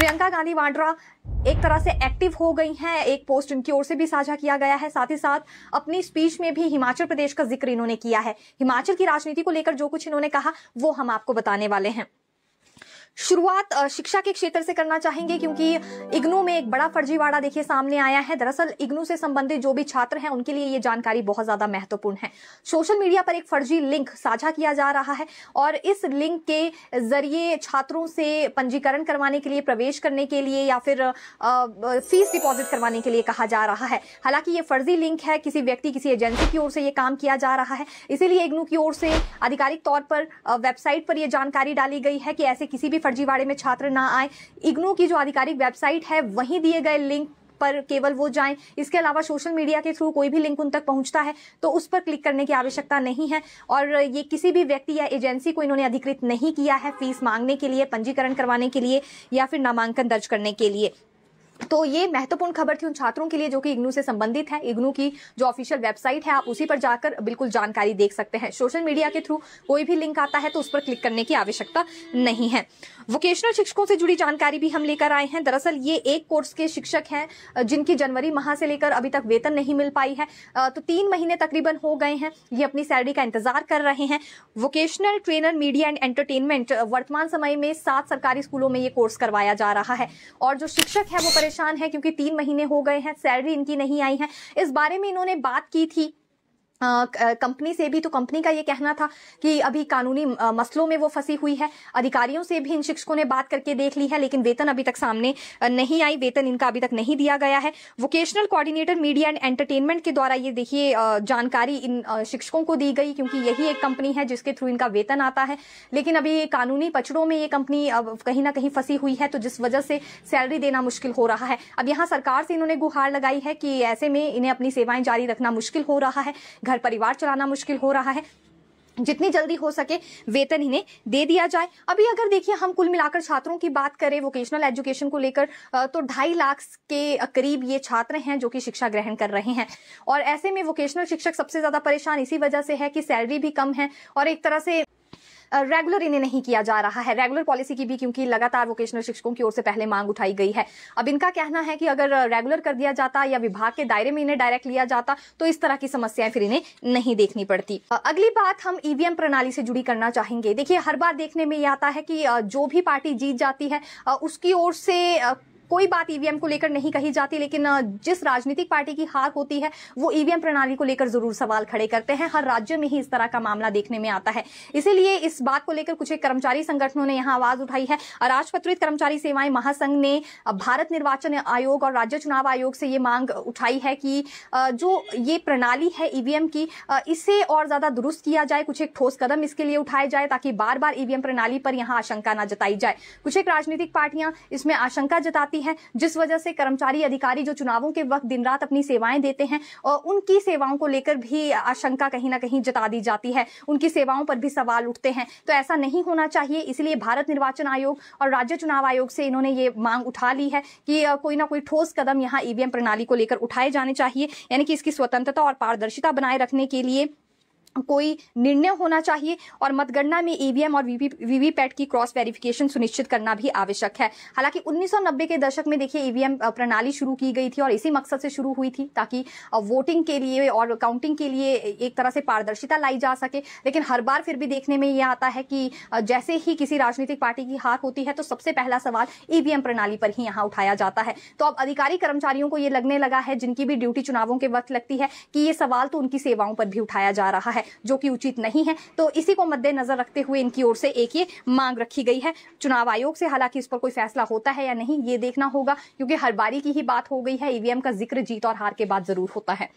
प्रियंका गांधी वाड्रा एक तरह से एक्टिव हो गई हैं एक पोस्ट उनकी ओर से भी साझा किया गया है साथ ही साथ अपनी स्पीच में भी हिमाचल प्रदेश का जिक्र इन्होंने किया है हिमाचल की राजनीति को लेकर जो कुछ इन्होंने कहा वो हम आपको बताने वाले हैं शुरुआत शिक्षा के क्षेत्र से करना चाहेंगे क्योंकि इग्नू में एक बड़ा फर्जीवाड़ा देखिए सामने आया है दरअसल इग्नू से संबंधित जो भी छात्र हैं उनके लिए ये जानकारी बहुत ज्यादा महत्वपूर्ण है सोशल मीडिया पर एक फर्जी लिंक साझा किया जा रहा है और इस लिंक के जरिए छात्रों से पंजीकरण करवाने के लिए प्रवेश करने के लिए या फिर फीस डिपॉजिट करवाने के लिए कहा जा रहा है हालांकि ये फर्जी लिंक है किसी व्यक्ति किसी एजेंसी की ओर से ये काम किया जा रहा है इसीलिए इग्नू की ओर से आधिकारिक तौर पर वेबसाइट पर यह जानकारी डाली गई है कि ऐसे किसी भी फर्जीवाड़े में छात्र ना आए इग्नू की जो आधिकारिक वेबसाइट है वहीं दिए गए लिंक पर केवल वो जाएं इसके अलावा सोशल मीडिया के थ्रू कोई भी लिंक उन तक पहुंचता है तो उस पर क्लिक करने की आवश्यकता नहीं है और ये किसी भी व्यक्ति या एजेंसी को इन्होंने अधिकृत नहीं किया है फीस मांगने के लिए पंजीकरण करवाने के लिए या फिर नामांकन दर्ज करने के लिए तो ये महत्वपूर्ण खबर थी उन छात्रों के लिए जो कि इग्नू से संबंधित है इग्नू की जो ऑफिशियल वेबसाइट है आप उसी पर जाकर बिल्कुल जानकारी देख सकते हैं सोशल मीडिया के थ्रू कोई भी लिंक आता है तो उस पर क्लिक करने की आवश्यकता नहीं है वोकेशनल शिक्षकों से जुड़ी जानकारी भी हम लेकर आए हैं दरअसल ये एक कोर्स के शिक्षक हैं जिनकी जनवरी माह से लेकर अभी तक वेतन नहीं मिल पाई है तो तीन महीने तकरीबन हो गए हैं ये अपनी सैलरी का इंतजार कर रहे हैं vocational trainer media and entertainment वर्तमान समय में सात सरकारी स्कूलों में ये कोर्स करवाया जा रहा है और जो शिक्षक है वो परेशान परेशान है क्योंकि तीन महीने हो गए हैं सैलरी इनकी नहीं आई है इस बारे में इन्होंने बात की थी कंपनी से भी तो कंपनी का ये कहना था कि अभी कानूनी मसलों में वो फंसी हुई है अधिकारियों से भी इन शिक्षकों ने बात करके देख ली है लेकिन वेतन अभी तक सामने नहीं आई वेतन इनका अभी तक नहीं दिया गया है vocational coordinator media and entertainment के द्वारा ये देखिए जानकारी इन शिक्षकों को दी गई क्योंकि यही एक कंपनी है जिसके थ्रू इनका वेतन आता है लेकिन अभी कानूनी पचड़ों में ये कंपनी कहीं ना कहीं फंसी हुई है तो जिस वजह से सैलरी देना मुश्किल हो रहा है अब यहाँ सरकार से इन्होंने गुहार लगाई है कि ऐसे में इन्हें अपनी सेवाएं जारी रखना मुश्किल हो रहा है घर परिवार चलाना मुश्किल हो रहा है जितनी जल्दी हो सके वेतन इन्हें दे दिया जाए अभी अगर देखिए हम कुल मिलाकर छात्रों की बात करें वोकेशनल एजुकेशन को लेकर तो ढाई लाख के करीब ये छात्र हैं जो कि शिक्षा ग्रहण कर रहे हैं और ऐसे में वोकेशनल शिक्षक सबसे ज्यादा परेशान इसी वजह से है कि सैलरी भी कम है और एक तरह से रेगुलर इन्हें नहीं किया जा रहा है रेगुलर पॉलिसी की भी क्योंकि लगातार वोकेशनल शिक्षकों की ओर से पहले मांग उठाई गई है अब इनका कहना है कि अगर रेगुलर कर दिया जाता या विभाग के दायरे में इन्हें डायरेक्ट लिया जाता तो इस तरह की समस्याएं फिर इन्हें नहीं देखनी पड़ती अगली बात हम ईवीएम e प्रणाली से जुड़ी करना चाहेंगे देखिए हर बार देखने में यह आता है कि जो भी पार्टी जीत जाती है उसकी ओर से कोई बात ईवीएम e को लेकर नहीं कही जाती लेकिन जिस राजनीतिक पार्टी की हार होती है वो ईवीएम e प्रणाली को लेकर जरूर सवाल खड़े करते हैं हर राज्य में ही इस तरह का मामला देखने में आता है इसीलिए इस बात को लेकर कुछ एक कर्मचारी संगठनों ने यहाँ आवाज उठाई है राजपत्रित कर्मचारी सेवाएं महासंघ ने भारत निर्वाचन आयोग और राज्य चुनाव आयोग से ये मांग उठाई है कि जो ये प्रणाली है ईवीएम e की इसे और ज्यादा दुरुस्त किया जाए कुछ एक ठोस कदम इसके लिए उठाए जाए ताकि बार बार ईवीएम प्रणाली पर यहाँ आशंका न जताई जाए कुछ एक राजनीतिक पार्टियां इसमें आशंका जताती होती हैं जिस वजह से कर्मचारी अधिकारी जो चुनावों के वक्त दिन रात अपनी सेवाएं देते हैं और उनकी सेवाओं को लेकर भी आशंका कहीं ना कहीं जता दी जाती है उनकी सेवाओं पर भी सवाल उठते हैं तो ऐसा नहीं होना चाहिए इसलिए भारत निर्वाचन आयोग और राज्य चुनाव आयोग से इन्होंने ये मांग उठा ली है कि कोई ना कोई ठोस कदम यहाँ ईवीएम प्रणाली को लेकर उठाए जाने चाहिए यानी कि इसकी स्वतंत्रता और पारदर्शिता बनाए रखने के लिए कोई निर्णय होना चाहिए और मतगणना में ईवीएम e और वीवीपैट की क्रॉस वेरिफिकेशन सुनिश्चित करना भी आवश्यक है हालांकि 1990 के दशक में देखिए ईवीएम e प्रणाली शुरू की गई थी और इसी मकसद से शुरू हुई थी ताकि वोटिंग के लिए और काउंटिंग के लिए एक तरह से पारदर्शिता लाई जा सके लेकिन हर बार फिर भी देखने में यह आता है कि जैसे ही किसी राजनीतिक पार्टी की हार होती है तो सबसे पहला सवाल ईवीएम e प्रणाली पर ही यहाँ उठाया जाता है तो अब अधिकारी कर्मचारियों को ये लगने लगा है जिनकी भी ड्यूटी चुनावों के वक्त लगती है कि ये सवाल तो उनकी सेवाओं पर भी उठाया जा रहा है है जो कि उचित नहीं है तो इसी को मद्देनजर रखते हुए इनकी ओर से एक ये मांग रखी गई है चुनाव आयोग से हालांकि इस पर कोई फैसला होता है या नहीं ये देखना होगा क्योंकि हर बारी की ही बात हो गई है ईवीएम का जिक्र जीत और हार के बाद जरूर होता है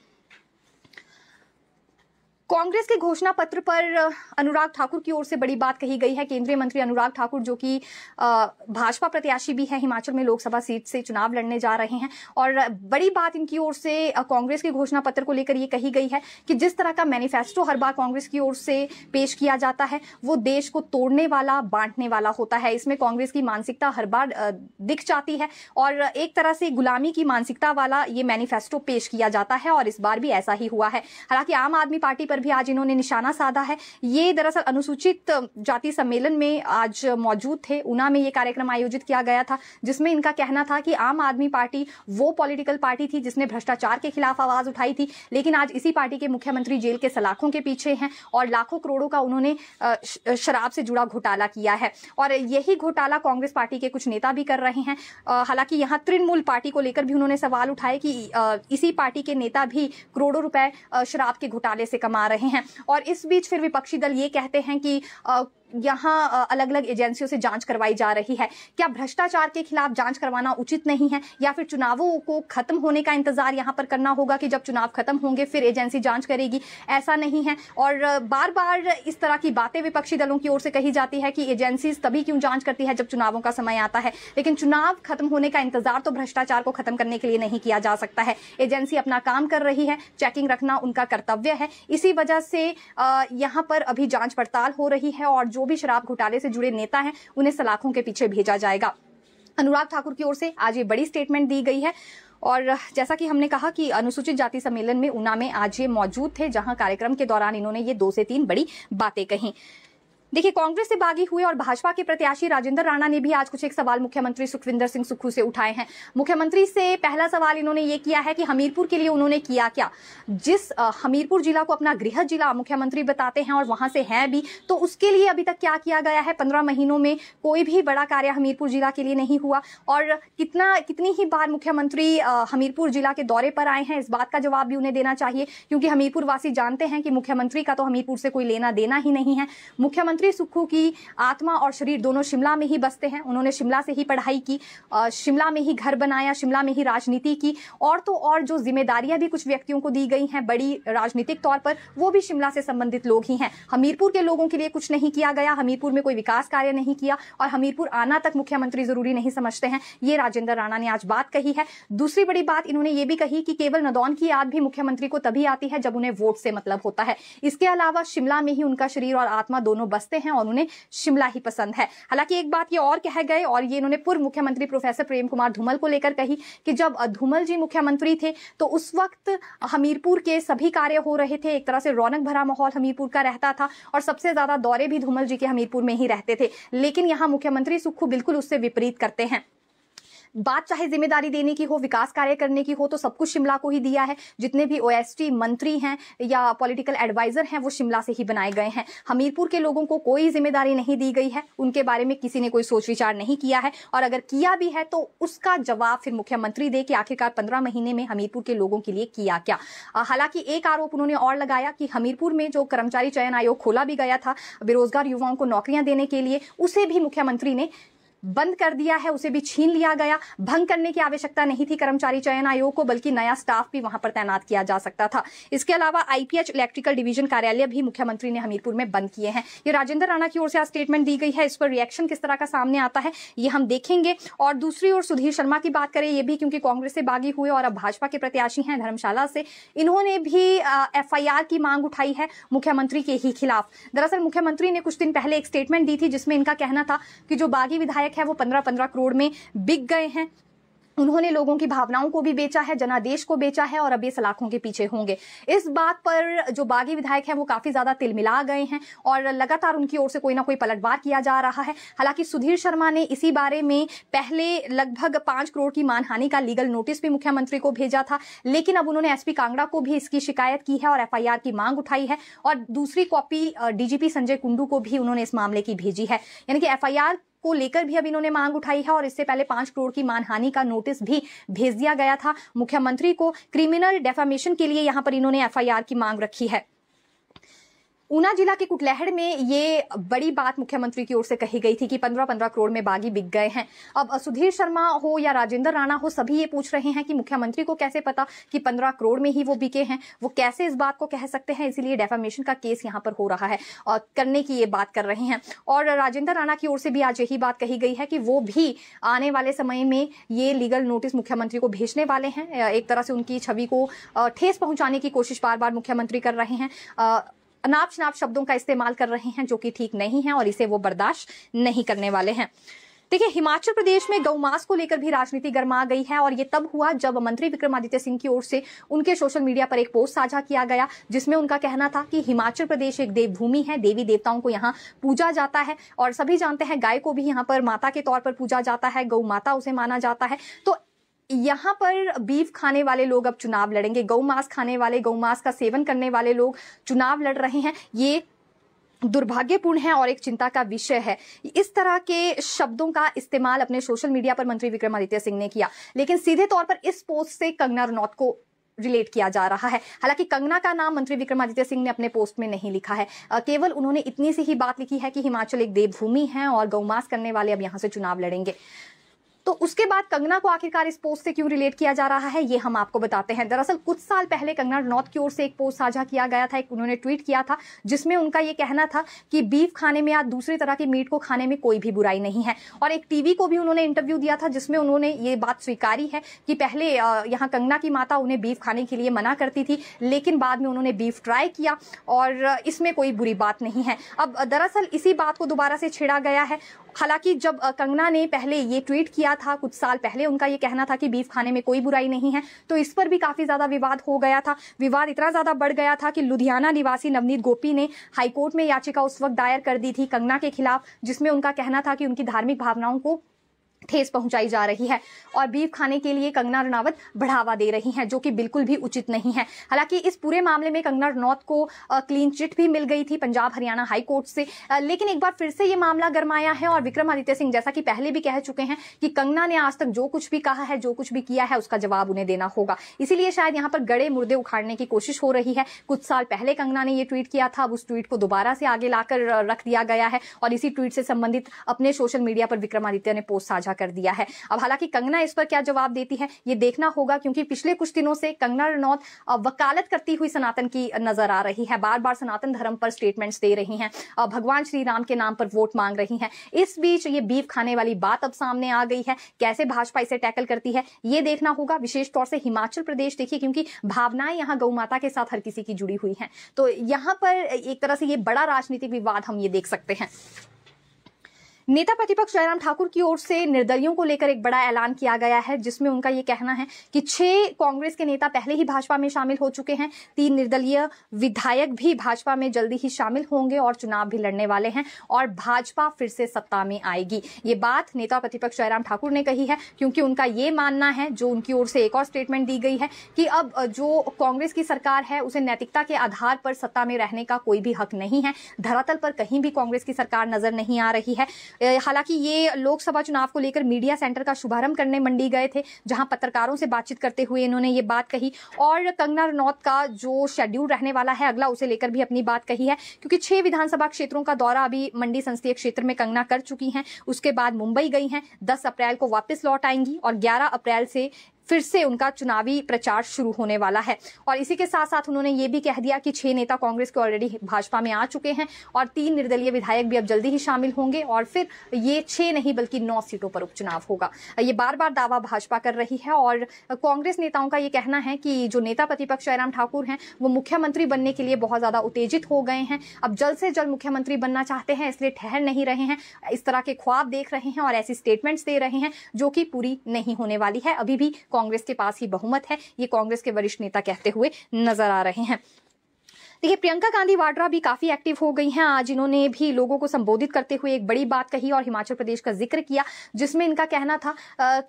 कांग्रेस के घोषणा पत्र पर अनुराग ठाकुर की ओर से बड़ी बात कही गई है केंद्रीय मंत्री अनुराग ठाकुर जो कि भाजपा प्रत्याशी भी हैं हिमाचल में लोकसभा सीट से चुनाव लड़ने जा रहे हैं और बड़ी बात इनकी ओर से कांग्रेस के घोषणा पत्र को लेकर ये कही गई है कि जिस तरह का मैनिफेस्टो हर बार कांग्रेस की ओर से पेश किया जाता है वो देश को तोड़ने वाला बांटने वाला होता है इसमें कांग्रेस की मानसिकता हर बार दिख जाती है और एक तरह से गुलामी की मानसिकता वाला ये मैनिफेस्टो पेश किया जाता है और इस बार भी ऐसा ही हुआ है हालांकि आम आदमी पार्टी पर भी आज इन्होंने निशाना साधा है ये दरअसल अनुसूचित जाति सम्मेलन में आज मौजूद थे ऊना में ये कार्यक्रम आयोजित किया गया था जिसमें इनका कहना था कि आम आदमी पार्टी वो पॉलिटिकल पार्टी थी जिसने भ्रष्टाचार के खिलाफ आवाज उठाई थी लेकिन आज इसी पार्टी के मुख्यमंत्री जेल के सलाखों के पीछे हैं और लाखों करोड़ों का उन्होंने शराब से जुड़ा घोटाला किया है और यही घोटाला कांग्रेस पार्टी के कुछ नेता भी कर रहे हैं हालांकि यहां तृणमूल पार्टी को लेकर भी उन्होंने सवाल उठाए कि इसी पार्टी के नेता भी करोड़ों रुपए शराब के घोटाले से कमा आ रहे हैं और इस बीच फिर विपक्षी दल ये कहते हैं कि यहाँ अलग अलग एजेंसियों से जांच करवाई जा रही है क्या भ्रष्टाचार के खिलाफ जांच करवाना उचित नहीं है या फिर चुनावों को खत्म होने का इंतजार यहाँ पर करना होगा कि जब चुनाव खत्म होंगे फिर एजेंसी जांच करेगी ऐसा नहीं है और बार बार इस तरह की बातें विपक्षी दलों की ओर से कही जाती है कि एजेंसी तभी क्यों जांच करती है जब चुनावों का समय आता है लेकिन चुनाव खत्म होने का इंतजार तो भ्रष्टाचार को खत्म करने के लिए नहीं किया जा सकता है एजेंसी अपना काम कर रही है चेकिंग रखना उनका कर्तव्य है इसी वजह से यहाँ पर अभी जांच पड़ताल हो रही है और जो भी शराब घोटाले से जुड़े नेता हैं उन्हें सलाखों के पीछे भेजा जाएगा अनुराग ठाकुर की ओर से आज ये बड़ी स्टेटमेंट दी गई है और जैसा कि हमने कहा कि अनुसूचित जाति सम्मेलन में ऊना में आज ये मौजूद थे जहां कार्यक्रम के दौरान इन्होंने ये दो से तीन बड़ी बातें कही देखिए कांग्रेस से बागी हुए और भाजपा के प्रत्याशी राजेंद्र राणा ने भी आज कुछ एक सवाल मुख्यमंत्री सुखविंदर सिंह सुक्खू से उठाए हैं मुख्यमंत्री से पहला सवाल इन्होंने ये किया है कि हमीरपुर के लिए उन्होंने किया क्या जिस हमीरपुर जिला को अपना गृह जिला मुख्यमंत्री बताते हैं और वहां से है भी तो उसके लिए अभी तक क्या किया गया है पंद्रह महीनों में कोई भी बड़ा कार्य हमीरपुर जिला के लिए नहीं हुआ और कितना कितनी ही बार मुख्यमंत्री हमीरपुर जिला के दौरे पर आए हैं इस बात का जवाब भी उन्हें देना चाहिए क्योंकि हमीरपुर वासी जानते हैं कि मुख्यमंत्री का तो हमीरपुर से कोई लेना देना ही नहीं है मुख्यमंत्री सुश्री सुक्खू की आत्मा और शरीर दोनों शिमला में ही बसते हैं उन्होंने शिमला से ही पढ़ाई की शिमला में ही घर बनाया शिमला में ही राजनीति की और तो और जो जिम्मेदारियां भी कुछ व्यक्तियों को दी गई हैं बड़ी राजनीतिक तौर पर वो भी शिमला से संबंधित लोग ही हैं हमीरपुर के लोगों के लिए कुछ नहीं किया गया हमीरपुर में कोई विकास कार्य नहीं किया और हमीरपुर आना तक मुख्यमंत्री जरूरी नहीं समझते हैं ये राजेंद्र राणा ने आज बात कही है दूसरी बड़ी बात इन्होंने ये भी कही कि केवल नदौन की याद भी मुख्यमंत्री को तभी आती है जब उन्हें वोट से मतलब होता है इसके अलावा शिमला में ही उनका शरीर और आत्मा दोनों बसते सकते हैं और उन्हें शिमला ही पसंद है हालांकि एक बात ये और कह गए और ये इन्होंने पूर्व मुख्यमंत्री प्रोफेसर प्रेम कुमार धूमल को लेकर कही कि जब धूमल जी मुख्यमंत्री थे तो उस वक्त हमीरपुर के सभी कार्य हो रहे थे एक तरह से रौनक भरा माहौल हमीरपुर का रहता था और सबसे ज्यादा दौरे भी धूमल जी के हमीरपुर में ही रहते थे लेकिन यहाँ मुख्यमंत्री सुक्खू बिल्कुल उससे विपरीत करते हैं बात चाहे जिम्मेदारी देने की हो विकास कार्य करने की हो तो सब कुछ शिमला को ही दिया है जितने भी ओएसटी मंत्री हैं या पॉलिटिकल एडवाइजर हैं वो शिमला से ही बनाए गए हैं हमीरपुर के लोगों को कोई जिम्मेदारी नहीं दी गई है उनके बारे में किसी ने कोई सोच विचार नहीं किया है और अगर किया भी है तो उसका जवाब फिर मुख्यमंत्री दे कि आखिरकार पंद्रह महीने में हमीरपुर के लोगों के लिए किया क्या हालांकि एक आरोप उन्होंने और लगाया कि हमीरपुर में जो कर्मचारी चयन आयोग खोला भी गया था बेरोजगार युवाओं को नौकरियां देने के लिए उसे भी मुख्यमंत्री ने बंद कर दिया है उसे भी छीन लिया गया भंग करने की आवश्यकता नहीं थी कर्मचारी चयन आयोग को बल्कि नया स्टाफ भी वहां पर तैनात किया जा सकता था इसके अलावा आईपीएच इलेक्ट्रिकल डिवीजन कार्यालय भी मुख्यमंत्री ने हमीरपुर में बंद किए हैं ये राजेंद्र राणा की ओर से आज स्टेटमेंट दी गई है इस पर रिएक्शन किस तरह का सामने आता है ये हम देखेंगे और दूसरी ओर सुधीर शर्मा की बात करें ये भी क्योंकि कांग्रेस से बागी हुए और अब भाजपा के प्रत्याशी हैं धर्मशाला से इन्होंने भी एफ की मांग उठाई है मुख्यमंत्री के ही खिलाफ दरअसल मुख्यमंत्री ने कुछ दिन पहले एक स्टेटमेंट दी थी जिसमें इनका कहना था कि जो बागी विधायक विधायक है वो पंद्रह पंद्रह करोड़ में बिक गए हैं उन्होंने लोगों की भावनाओं को भी बेचा है जनादेश को बेचा है और अब ये सलाखों के पीछे होंगे इस बात पर जो बागी विधायक हैं वो काफी ज्यादा तिलमिला गए हैं और लगातार उनकी ओर से कोई ना कोई पलटवार किया जा रहा है हालांकि सुधीर शर्मा ने इसी बारे में पहले लगभग पांच करोड़ की मानहानि का लीगल नोटिस भी मुख्यमंत्री को भेजा था लेकिन अब उन्होंने एसपी कांगड़ा को भी इसकी शिकायत की है और एफ की मांग उठाई है और दूसरी कॉपी डीजीपी संजय कुंडू को भी उन्होंने इस मामले की भेजी है यानी कि एफ को लेकर भी अब इन्होंने मांग उठाई है और इससे पहले पांच करोड़ की मानहानि का नोटिस भी भेज दिया गया था मुख्यमंत्री को क्रिमिनल डेफामेशन के लिए यहां पर इन्होंने एफआईआर की मांग रखी है ऊना जिला के कुटलहड़ में ये बड़ी बात मुख्यमंत्री की ओर से कही गई थी कि पंद्रह पंद्रह करोड़ में बागी बिक गए हैं अब सुधीर शर्मा हो या राजेंद्र राणा हो सभी ये पूछ रहे हैं कि मुख्यमंत्री को कैसे पता कि पंद्रह करोड़ में ही वो बिके हैं वो कैसे इस बात को कह सकते हैं इसीलिए डेफामेशन का केस यहाँ पर हो रहा है और करने की ये बात कर रहे हैं और राजेंद्र राणा की ओर से भी आज यही बात कही गई है कि वो भी आने वाले समय में ये लीगल नोटिस मुख्यमंत्री को भेजने वाले हैं एक तरह से उनकी छवि को ठेस पहुंचाने की कोशिश बार बार मुख्यमंत्री कर रहे हैं अनाप शनाप शब्दों का इस्तेमाल कर रहे हैं जो कि ठीक नहीं है और इसे वो बर्दाश्त नहीं करने वाले हैं देखिए हिमाचल प्रदेश में गौमास को लेकर भी राजनीति गर्मा गई है और ये तब हुआ जब मंत्री विक्रमादित्य सिंह की ओर से उनके सोशल मीडिया पर एक पोस्ट साझा किया गया जिसमें उनका कहना था कि हिमाचल प्रदेश एक देवभूमि है देवी देवताओं को यहाँ पूजा जाता है और सभी जानते हैं गाय को भी यहाँ पर माता के तौर पर पूजा जाता है गौ माता उसे माना जाता है तो यहाँ पर बीफ खाने वाले लोग अब चुनाव लड़ेंगे गौ मांस खाने वाले गौ मांस का सेवन करने वाले लोग चुनाव लड़ रहे हैं ये दुर्भाग्यपूर्ण है और एक चिंता का विषय है इस तरह के शब्दों का इस्तेमाल अपने सोशल मीडिया पर मंत्री विक्रमादित्य सिंह ने किया लेकिन सीधे तौर पर इस पोस्ट से कंगना रनौत को रिलेट किया जा रहा है हालांकि कंगना का नाम मंत्री विक्रमादित्य सिंह ने अपने पोस्ट में नहीं लिखा है केवल उन्होंने इतनी सी ही बात लिखी है कि हिमाचल एक देवभूमि है और गौमास करने वाले अब यहां से चुनाव लड़ेंगे तो उसके बाद कंगना को आखिरकार इस पोस्ट से क्यों रिलेट किया जा रहा है ये हम आपको बताते हैं दरअसल कुछ साल पहले कंगना नॉर्थ की ओर से एक पोस्ट साझा किया गया था एक उन्होंने ट्वीट किया था जिसमें उनका ये कहना था कि बीफ खाने में या दूसरी तरह की मीट को खाने में कोई भी बुराई नहीं है और एक टीवी को भी उन्होंने इंटरव्यू दिया था जिसमें उन्होंने ये बात स्वीकारी है कि पहले यहाँ कंगना की माता उन्हें बीफ खाने के लिए मना करती थी लेकिन बाद में उन्होंने बीफ ट्राई किया और इसमें कोई बुरी बात नहीं है अब दरअसल इसी बात को दोबारा से छेड़ा गया है हालांकि जब कंगना ने पहले ये ट्वीट किया था कुछ साल पहले उनका ये कहना था कि बीफ खाने में कोई बुराई नहीं है तो इस पर भी काफ़ी ज़्यादा विवाद हो गया था विवाद इतना ज़्यादा बढ़ गया था कि लुधियाना निवासी नवनीत गोपी ने हाईकोर्ट में याचिका उस वक्त दायर कर दी थी कंगना के खिलाफ जिसमें उनका कहना था कि उनकी धार्मिक भावनाओं को ठेस पहुंचाई जा रही है और बीफ खाने के लिए कंगना रनावत बढ़ावा दे रही हैं जो कि बिल्कुल भी उचित नहीं है हालांकि इस पूरे मामले में कंगना रनौत को क्लीन चिट भी मिल गई थी पंजाब हरियाणा हाई कोर्ट से लेकिन एक बार फिर से ये मामला गरमाया है और विक्रमादित्य सिंह जैसा कि पहले भी कह चुके हैं कि कंगना ने आज तक जो कुछ भी कहा है जो कुछ भी किया है उसका जवाब उन्हें देना होगा इसीलिए शायद यहां पर गड़े मुर्दे उखाड़ने की कोशिश हो रही है कुछ साल पहले कंगना ने यह ट्वीट किया था अब उस ट्वीट को दोबारा से आगे लाकर रख दिया गया है और इसी ट्वीट से संबंधित अपने सोशल मीडिया पर विक्रमादित्य ने पोस्ट साझा खड़ा कर दिया है अब हालांकि कंगना इस पर क्या जवाब देती है ये देखना होगा क्योंकि पिछले कुछ दिनों से कंगना रनौत वकालत करती हुई सनातन की नजर आ रही है बार बार सनातन धर्म पर स्टेटमेंट्स दे रही हैं भगवान श्री राम के नाम पर वोट मांग रही हैं इस बीच ये बीफ खाने वाली बात अब सामने आ गई है कैसे भाजपा इसे टैकल करती है ये देखना होगा विशेष तौर से हिमाचल प्रदेश देखिए क्योंकि भावनाएं यहाँ गौ माता के साथ हर किसी की जुड़ी हुई है तो यहाँ पर एक तरह से ये बड़ा राजनीतिक विवाद हम ये देख सकते हैं नेता प्रतिपक्ष जयराम ठाकुर की ओर से निर्दलियों को लेकर एक बड़ा ऐलान किया गया है जिसमें उनका ये कहना है कि छह कांग्रेस के नेता पहले ही भाजपा में शामिल हो चुके हैं तीन निर्दलीय विधायक भी भाजपा में जल्दी ही शामिल होंगे और चुनाव भी लड़ने वाले हैं और भाजपा फिर से सत्ता में आएगी ये बात नेता प्रतिपक्ष जयराम ठाकुर ने कही है क्योंकि उनका ये मानना है जो उनकी ओर से एक और स्टेटमेंट दी गई है कि अब जो कांग्रेस की सरकार है उसे नैतिकता के आधार पर सत्ता में रहने का कोई भी हक नहीं है धरातल पर कहीं भी कांग्रेस की सरकार नजर नहीं आ रही है हालांकि ये लोकसभा चुनाव को लेकर मीडिया सेंटर का शुभारंभ करने मंडी गए थे जहां पत्रकारों से बातचीत करते हुए इन्होंने ये बात कही और कंगना रनौत का जो शेड्यूल रहने वाला है अगला उसे लेकर भी अपनी बात कही है क्योंकि छह विधानसभा क्षेत्रों का दौरा अभी मंडी संसदीय क्षेत्र में कंगना कर चुकी हैं उसके बाद मुंबई गई हैं दस अप्रैल को वापस लौट आएंगी और ग्यारह अप्रैल से फिर से उनका चुनावी प्रचार शुरू होने वाला है और इसी के साथ साथ उन्होंने ये भी कह दिया कि छह नेता कांग्रेस के ऑलरेडी भाजपा में आ चुके हैं और तीन निर्दलीय विधायक भी अब जल्दी ही शामिल होंगे और फिर ये छह नहीं बल्कि नौ सीटों पर उपचुनाव होगा ये बार बार दावा भाजपा कर रही है और कांग्रेस नेताओं का ये कहना है कि जो नेता प्रतिपक्ष जयराम ठाकुर हैं वो मुख्यमंत्री बनने के लिए बहुत ज्यादा उत्तेजित हो गए हैं अब जल्द से जल्द मुख्यमंत्री बनना चाहते हैं इसलिए ठहर नहीं रहे हैं इस तरह के ख्वाब देख रहे हैं और ऐसी स्टेटमेंट्स दे रहे हैं जो कि पूरी नहीं होने वाली है अभी भी कांग्रेस के पास ही बहुमत है ये कांग्रेस के वरिष्ठ नेता कहते हुए नजर आ रहे हैं देखिए प्रियंका गांधी वाड्रा भी काफी एक्टिव हो गई हैं आज इन्होंने भी लोगों को संबोधित करते हुए एक बड़ी बात कही और हिमाचल प्रदेश का जिक्र किया जिसमें इनका कहना था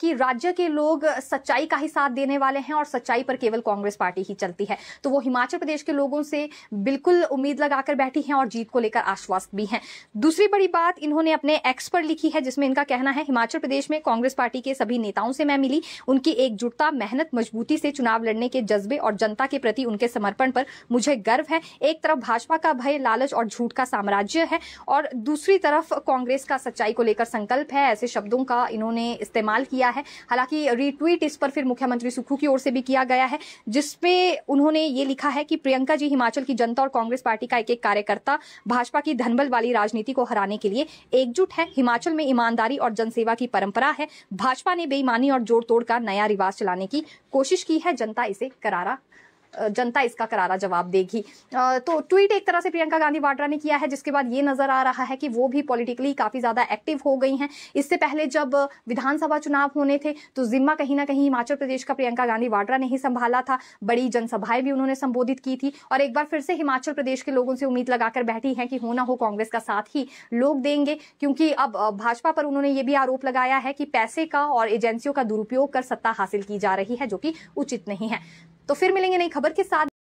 कि राज्य के लोग सच्चाई का ही साथ देने वाले हैं और सच्चाई पर केवल कांग्रेस पार्टी ही चलती है तो वो हिमाचल प्रदेश के लोगों से बिल्कुल उम्मीद लगाकर बैठी है और जीत को लेकर आश्वस्त भी हैं दूसरी बड़ी बात इन्होंने अपने एक्स पर लिखी है जिसमें इनका कहना है हिमाचल प्रदेश में कांग्रेस पार्टी के सभी नेताओं से मैं मिली उनकी एकजुटता मेहनत मजबूती से चुनाव लड़ने के जज्बे और जनता के प्रति उनके समर्पण पर मुझे गर्व है एक तरफ भाजपा का भय लालच और झूठ का साम्राज्य है और दूसरी तरफ कांग्रेस का सच्चाई को लेकर संकल्प है ऐसे शब्दों का इन्होंने इस्तेमाल किया है हालांकि रिट्वीट इस पर फिर मुख्यमंत्री सुखू की ओर से भी किया गया है जिसपे उन्होंने ये लिखा है कि प्रियंका जी हिमाचल की जनता और कांग्रेस पार्टी का एक एक कार्यकर्ता भाजपा की धनबल वाली राजनीति को हराने के लिए एकजुट है हिमाचल में ईमानदारी और जनसेवा की परंपरा है भाजपा ने बेईमानी और जोड़ तोड़ का नया रिवाज चलाने की कोशिश की है जनता इसे करारा जनता इसका करारा जवाब देगी तो ट्वीट एक तरह से प्रियंका गांधी वाड्रा ने किया है जिसके बाद ये नजर आ रहा है कि वो भी पॉलिटिकली काफी ज्यादा एक्टिव हो गई हैं इससे पहले जब विधानसभा चुनाव होने थे तो जिम्मा कहीं ना कहीं हिमाचल प्रदेश का प्रियंका गांधी वाड्रा ने ही संभाला था बड़ी जनसभाएं भी उन्होंने संबोधित की थी और एक बार फिर से हिमाचल प्रदेश के लोगों से उम्मीद लगाकर बैठी है कि हो ना हो कांग्रेस का साथ ही लोग देंगे क्योंकि अब भाजपा पर उन्होंने ये भी आरोप लगाया है कि पैसे का और एजेंसियों का दुरुपयोग कर सत्ता हासिल की जा रही है जो कि उचित नहीं है तो फिर मिलेंगे नई खबर के साथ